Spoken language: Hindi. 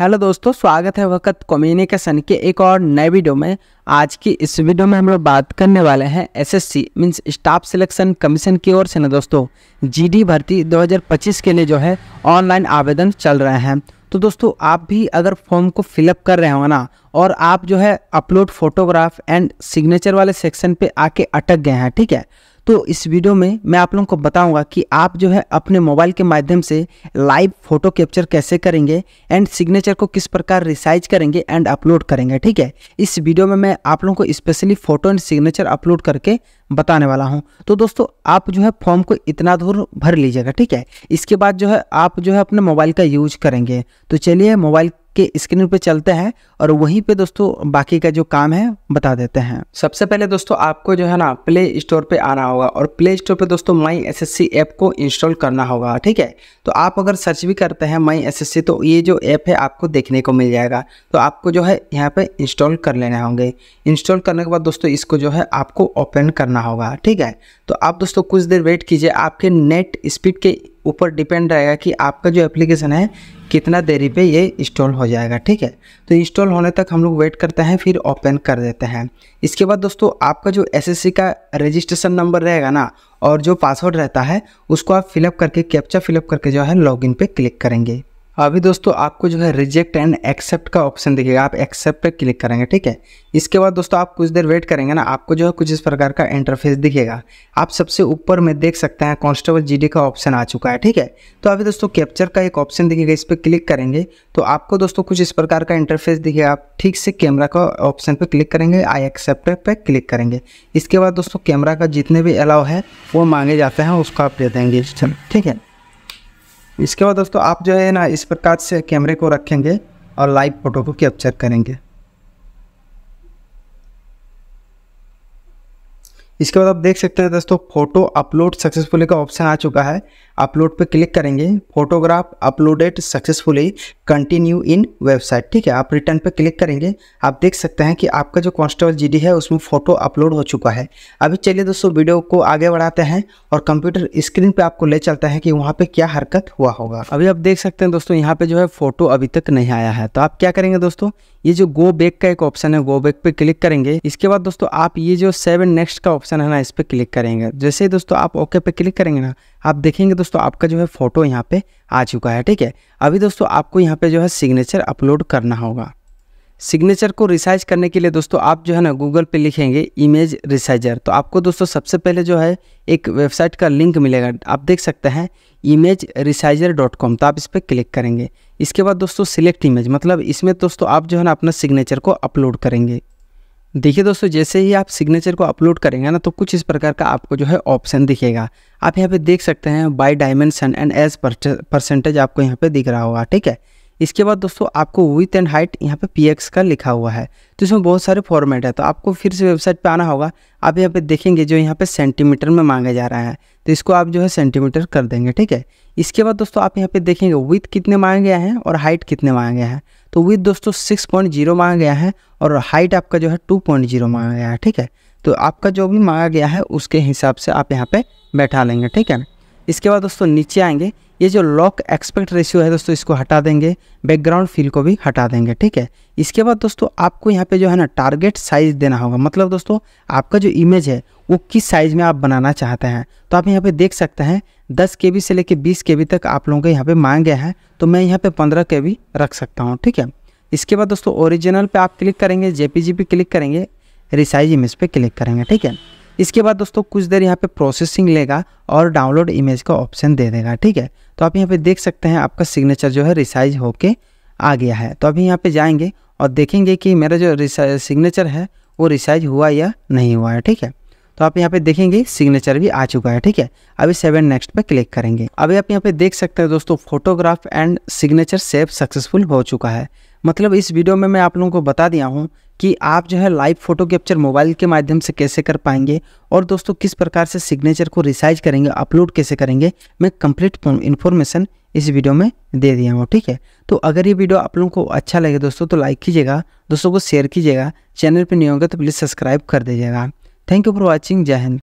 हेलो दोस्तों स्वागत है वक्त कम्युनिकेशन के एक और नए वीडियो में आज की इस वीडियो में हम लोग बात करने वाले हैं SSC means staff selection commission की ओर से ना दोस्तों जीडी भर्ती 2025 के लिए जो है ऑनलाइन आवेदन चल रहे हैं तो दोस्तों आप भी अगर फॉर्म को फिलअप कर रहे हो ना और आप जो है अपलोड फोटोग्राफ एंड सिग्नेचर वाले सेक्शन पर आके अटक गए हैं ठीक है तो इस वीडियो में मैं आप लोगों को बताऊंगा कि आप जो है अपने मोबाइल के माध्यम से लाइव फोटो कैप्चर कैसे करेंगे एंड सिग्नेचर को किस प्रकार रिसाइज करेंगे एंड अपलोड करेंगे ठीक है इस वीडियो में मैं आप लोगों को specially photo and signature upload करके बताने वाला हूं तो दोस्तों आप जो है फॉर्म को इतना दूर भर लीजिएगा ठीक है इसके बाद जो है आप जो है अपने मोबाइल का यूज करेंगे तो चलिए मोबाइल के स्क्रीन पे चलते हैं और वहीं पे दोस्तों बाकी का जो काम है बता देते हैं सबसे पहले दोस्तों आपको जो है ना प्ले स्टोर पे आना होगा और प्ले स्टोर पे दोस्तों माई एस एस ऐप को इंस्टॉल करना होगा ठीक है तो आप अगर सर्च भी करते हैं माई एस एस तो ये जो ऐप है आपको देखने को मिल जाएगा तो आपको जो है यहाँ पर इंस्टॉल कर लेने होंगे इंस्टॉल करने के बाद दोस्तों इसको जो है आपको ओपन करना होगा ठीक है तो आप दोस्तों कुछ देर वेट कीजिए आपके नेट स्पीड के ऊपर डिपेंड रहेगा कि आपका जो एप्लीकेशन है कितना देरी पे ये इंस्टॉल हो जाएगा ठीक है तो इंस्टॉल होने तक हम लोग वेट करते हैं फिर ओपन कर देते हैं इसके बाद दोस्तों आपका जो एसएससी का रजिस्ट्रेशन नंबर रहेगा ना और जो पासवर्ड रहता है उसको आप फिलअप करके कैप्चा फिलअप करके जो है लॉगिन पे क्लिक करेंगे अभी दोस्तों आपको जो है रिजेक्ट एंड एक्सेप्ट का ऑप्शन दिखेगा आप एक्सेप्ट पर क्लिक करेंगे ठीक है इसके बाद दोस्तों आप कुछ देर वेट करेंगे ना आपको जो है कुछ इस प्रकार का इंटरफेस दिखेगा आप सबसे ऊपर में देख सकते हैं कांस्टेबल जीडी का ऑप्शन आ चुका है ठीक है तो अभी दोस्तों कैप्चर का एक ऑप्शन दिखेगा इस पर क्लिक करेंगे तो आपको दोस्तों कुछ इस प्रकार का इंटरफेस दिखेगा आप ठीक से कैमरा का ऑप्शन पर क्लिक करेंगे आई एक्सेप्ट पर क्लिक करेंगे इसके बाद दोस्तों कैमरा का जितने भी अलाउ है वो मांगे जाते हैं उसका आप दे देंगे ठीक है इसके बाद दोस्तों आप जो है ना इस प्रकार से कैमरे को रखेंगे और लाइव फ़ोटो को कैप्चर करेंगे इसके बाद आप देख सकते हैं दोस्तों फ़ोटो अपलोड सक्सेसफुली का ऑप्शन आ चुका है अपलोड पे क्लिक करेंगे photograph uploaded successfully continue in website ठीक है आप रिटर्न पे क्लिक करेंगे आप देख सकते हैं कि आपका जो कॉन्स्टेबल जीडी है उसमें फ़ोटो अपलोड हो चुका है अभी चलिए दोस्तों वीडियो को आगे बढ़ाते हैं और कंप्यूटर स्क्रीन पर आपको ले चलते हैं कि वहाँ पर क्या हरकत हुआ होगा अभी आप देख सकते हैं दोस्तों यहाँ पर जो है फ़ोटो अभी तक नहीं आया है तो आप क्या करेंगे दोस्तों ये जो गो बैक का एक ऑप्शन है गो बैक पे क्लिक करेंगे इसके बाद दोस्तों आप ये जो सेवन नेक्स्ट का ऑप्शन है ना इस पर क्लिक करेंगे जैसे ही दोस्तों आप ओके पे क्लिक करेंगे ना आप देखेंगे दोस्तों आपका जो है फ़ोटो यहाँ पे आ चुका है ठीक है अभी दोस्तों आपको यहाँ पे जो है सिग्नेचर अपलोड करना होगा सिग्नेचर को रिसाइज करने के लिए दोस्तों आप जो है ना गूगल पे लिखेंगे इमेज रिसाइजर तो आपको दोस्तों सबसे पहले जो है एक वेबसाइट का लिंक मिलेगा आप देख सकते हैं इमेज रिसाइजर डॉट कॉम तो आप इस पर क्लिक करेंगे इसके बाद दोस्तों सिलेक्ट इमेज मतलब इसमें दोस्तों आप जो है ना अपना सिग्नेचर को अपलोड करेंगे देखिए दोस्तों जैसे ही आप सिग्नेचर को अपलोड करेंगे ना तो कुछ इस प्रकार का आपको जो है ऑप्शन दिखेगा आप यहाँ पे देख सकते हैं by dimension and as percentage आपको यहाँ पे दिख रहा होगा ठीक है इसके बाद दोस्तों आपको विथ एंड हाइट यहाँ पे पी का लिखा हुआ है तो इसमें बहुत सारे फॉर्मेट है तो आपको फिर से वेबसाइट पे आना होगा आप यहाँ पे देखेंगे जो यहाँ पे सेंटीमीटर में मांगा जा रहा है तो इसको आप जो है सेंटीमीटर कर देंगे ठीक है इसके बाद दोस्तों आप यहाँ पे देखेंगे विथ कितने मांगा तो गया है और हाइट कितने मांगा गया है तो विथ दोस्तों सिक्स पॉइंट जीरो मांगा गया है और हाइट आपका जो है टू पॉइंट जीरो मांगा गया है ठीक है तो आपका जो भी मांगा गया है उसके हिसाब से आप यहाँ पर बैठा लेंगे ठीक है इसके बाद दोस्तों नीचे आएंगे ये जो लॉक एक्सपेक्ट रेशियो है दोस्तों इसको हटा देंगे बैकग्राउंड फील को भी हटा देंगे ठीक है इसके बाद दोस्तों आपको यहाँ पे जो है ना टारगेट साइज देना होगा मतलब दोस्तों आपका जो इमेज है वो किस साइज़ में आप बनाना चाहते हैं तो आप यहाँ पे देख सकते हैं दस के से लेकर बीस के तक आप लोगों के यहाँ पे मांग गया है तो मैं यहाँ पे पंद्रह के रख सकता हूँ ठीक है इसके बाद दोस्तों ओरिजिनल पे आप क्लिक करेंगे जेपीजी पे क्लिक करेंगे रिसाइज इमेज पे क्लिक करेंगे ठीक है इसके बाद दोस्तों कुछ देर यहाँ पे प्रोसेसिंग लेगा और डाउनलोड इमेज का ऑप्शन दे देगा ठीक है तो आप यहाँ पे देख सकते हैं आपका सिग्नेचर जो है रिसाइज होके आ गया है तो अभी यहाँ पे जाएंगे और देखेंगे कि मेरा जो सिग्नेचर है वो रिसाइज हुआ या नहीं हुआ है ठीक है तो आप यहाँ पे देखेंगे सिग्नेचर भी आ चुका है ठीक है अभी सेवन नेक्स्ट पे क्लिक करेंगे अभी आप यहाँ पे देख सकते हैं दोस्तों photograph and signature save successful हो चुका है मतलब इस वीडियो में मैं आप लोगों को बता दिया हूँ कि आप जो है लाइव फोटो कैप्चर मोबाइल के माध्यम से कैसे कर पाएंगे और दोस्तों किस प्रकार से सिग्नेचर को रिसाइज करेंगे अपलोड कैसे करेंगे मैं कंप्लीट इन्फॉर्मेशन इस वीडियो में दे दिया हूँ ठीक है तो अगर ये वीडियो आप लोगों को अच्छा लगे दोस्तों तो लाइक कीजिएगा दोस्तों को शेयर कीजिएगा चैनल पर नहीं होगा तो प्लीज़ सब्सक्राइब कर दीजिएगा थैंक यू फॉर वॉचिंग जय हिंद